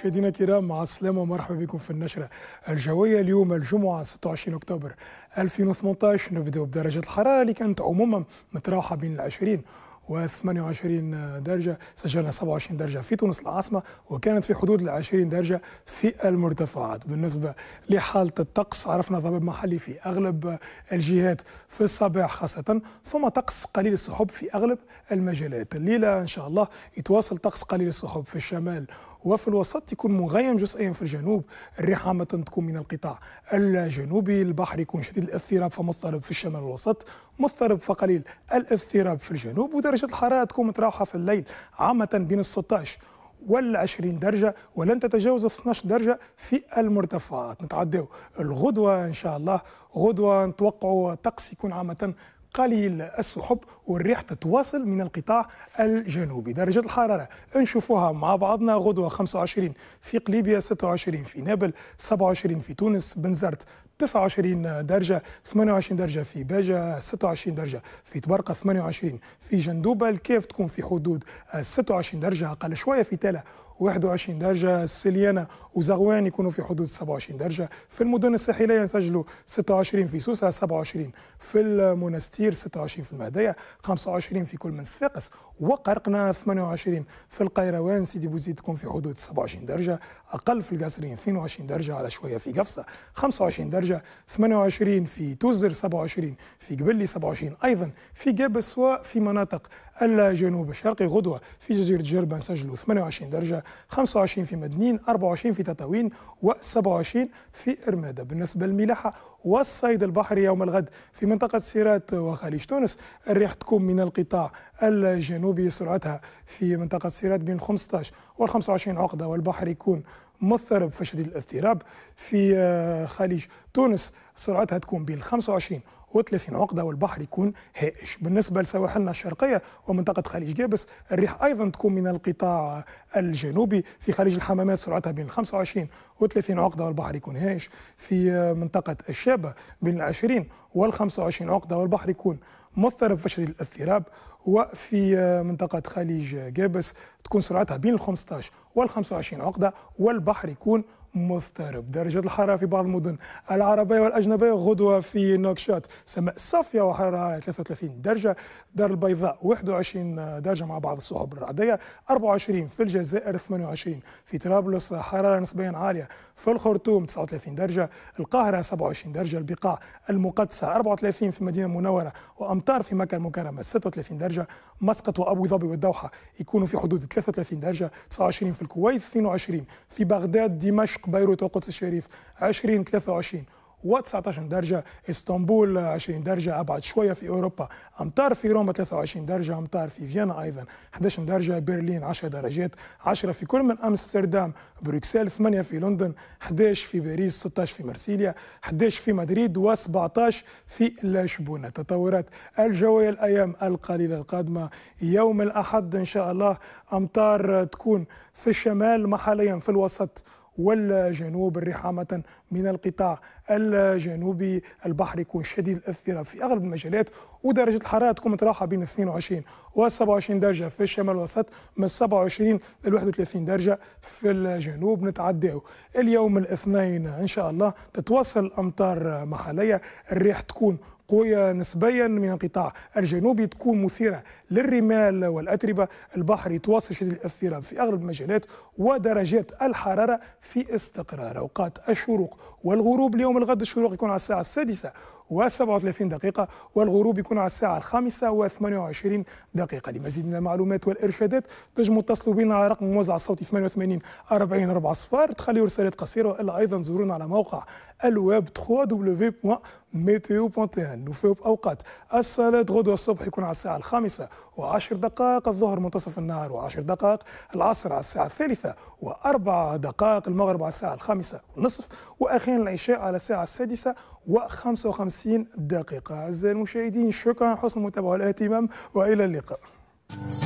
مشاهدينا الكرام مع السلامة ومرحبا بكم في النشرة الجوية اليوم الجمعة 26 أكتوبر 2018 نبدأ بدرجة الحرارة اللي كانت عموما متراوحة بين العشرين و 28 درجة سجلنا 27 درجة في تونس العاصمة وكانت في حدود ال 20 درجة في المرتفعات بالنسبة لحالة الطقس عرفنا ضباب محلي في أغلب الجهات في الصباح خاصة ثم طقس قليل السحب في أغلب المجالات الليلة إن شاء الله يتواصل طقس قليل السحب في الشمال وفي الوسط يكون مغيم جزئيا في الجنوب الريح عامة تكون من القطاع الجنوبي البحر يكون شديد الاضطراب فمضطرب في الشمال الوسط مضطرب فقليل الاضطراب في الجنوب ودرجة الحرارة تكون متراوحة في الليل عامة بين 16 وال 20 درجة ولن تتجاوز 12 درجة في المرتفعات نتعداو الغدوة إن شاء الله غدوة نتوقعوا طقس يكون عامة قليل السحب والريح تتواصل من القطاع الجنوبي درجة الحرارة نشوفوها مع بعضنا غدوة 25 في قليبيا 26 في نابل 27 في تونس بنزرت 29 درجة 28 درجة في باجة 26 درجة في تبرقة 28 في جندوبة الكيف تكون في حدود 26 درجة أقل شوية في تالا 21 درجة السليانة وزغوان يكونوا في حدود 27 درجة في المدن الساحلية يسجلوا 26 في سوسة 27 في المنستير 26 في المهدية 25 في كل من صفاقس وقرقنا 28 في القيروان سيدي بوزيد تكون في حدود 27 درجة أقل في القصرين 22 درجة على شوية في قفصة 25 درجة 28 في توزر 27 في قبلي 27 أيضا في جبل وفي في مناطق الجنوب الشرقي غدوة في جزيرة جربة سجلوا 28 درجة 25 في مدنين 24 في تطاوين و27 في إرمادة بالنسبة للملاحة والصيد البحري يوم الغد في منطقة سيرات وخليج تونس الريح تكون من القطاع الجنوبي سرعتها في منطقة سيرات بين 15 و 25 عقدة والبحر يكون مضطرب فشديد الاضطراب في خليج تونس سرعتها تكون بين 25 30 عقده والبحر يكون هائش بالنسبه لسواحلنا الشرقيه ومنطقه خليج جابس الريح ايضا تكون من القطاع الجنوبي في خليج الحمامات سرعتها بين 25 و 30 عقده والبحر يكون هائش في منطقه الشابه بين ال 20 وال 25 عقده والبحر يكون مضطرب فشل الاضطراب وفي منطقة خليج جابس تكون سرعتها بين ال 15 وال 25 عقدة والبحر يكون مضطرب درجة الحرارة في بعض المدن العربية والأجنبية غدوة في نوكشات سماء صافية وحرارة 33 درجة دار البيضاء 21 درجة مع بعض السحب الرعدية 24 في الجزائر 28 في طرابلس حرارة نسبيا عالية في الخرطوم 39 درجة القاهرة 27 درجة البقاع المقدسة 34 في المدينة المنورة وأمطار في مكة المكرمة 36 درجة مسقط وأبو ظبي والدوحة يكونوا في حدود 33 درجة 29 في الكويت 22 في بغداد دمشق دمشق بيروت والقدس الشريف 20 23 و19 درجة اسطنبول 20 درجة أبعد شوية في أوروبا أمطار في روما 23 درجة أمطار في فيينا أيضا 11 درجة برلين 10 درجات 10 في كل من أمستردام بروكسل 8 في لندن 11 في باريس 16 في مرسيليا 11 في مدريد و17 في لشبونة تطورات الجوية الأيام القليلة القادمة يوم الأحد إن شاء الله أمطار تكون في الشمال محليا في الوسط والجنوب رحامة من القطاع الجنوبي البحر يكون شديد الأثرة في أغلب المجالات ودرجة الحرارة تكون متراوحة بين 22 و 27 درجة في الشمال الوسط من 27 ل 31 درجة في الجنوب نتعداو اليوم الاثنين إن شاء الله تتواصل أمطار محلية الريح تكون قوية نسبيا من القطاع الجنوبي تكون مثيرة للرمال والأتربة البحر يتواصل شديد الاضطراب في أغلب المجالات ودرجات الحرارة في استقرار أوقات الشروق والغروب اليوم الغد الشروق يكون على الساعة السادسة و37 دقيقة والغروب يكون على الساعة الخامسة و28 دقيقة لمزيد من المعلومات والإرشادات تنجموا تصلوا بنا على رقم الموزع الصوتي 88 40 4 صفار تخليوا رسالات قصيرة وإلا أيضا زورونا على موقع الويب 3 www.meteo.tn نوفيو بأوقات الصلاة غدوة الصبح يكون على الساعة الخامسة و10 دقائق الظهر منتصف النهار و10 دقائق العصر على الساعة الثالثة و4 دقائق المغرب على الساعة الخامسة ونصف وأخيرا العشاء على الساعة السادسة و55 دقيقة أعزائي المشاهدين شكرا حسن المتابعة والاهتمام وإلى اللقاء